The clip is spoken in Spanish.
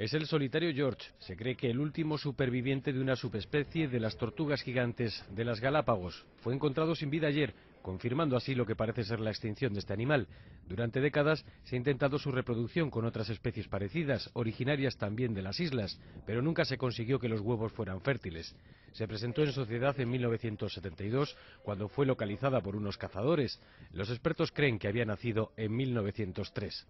Es el solitario George. Se cree que el último superviviente de una subespecie de las tortugas gigantes de las Galápagos fue encontrado sin vida ayer, confirmando así lo que parece ser la extinción de este animal. Durante décadas se ha intentado su reproducción con otras especies parecidas, originarias también de las islas, pero nunca se consiguió que los huevos fueran fértiles. Se presentó en sociedad en 1972, cuando fue localizada por unos cazadores. Los expertos creen que había nacido en 1903.